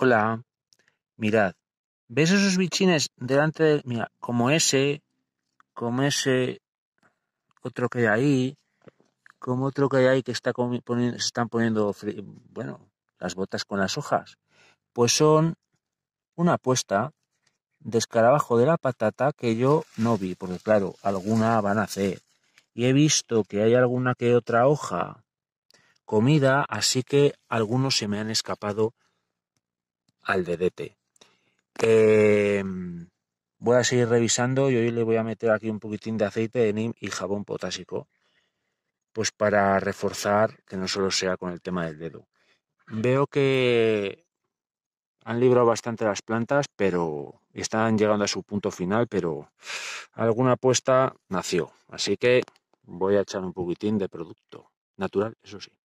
Hola, mirad, ¿ves esos bichines delante de... Mira, como ese, como ese otro que hay ahí, como otro que hay ahí que está se están poniendo, bueno, las botas con las hojas. Pues son una apuesta de escarabajo de la patata que yo no vi, porque claro, alguna van a hacer. Y he visto que hay alguna que otra hoja comida, así que algunos se me han escapado al dedete. Em, voy a seguir revisando y hoy le voy a meter aquí un poquitín de aceite de NIM y jabón potásico, pues para reforzar que no solo sea con el tema del dedo. Veo que han librado bastante las plantas, pero están llegando a su punto final, pero alguna apuesta nació, así que voy a echar un poquitín de producto natural, eso sí.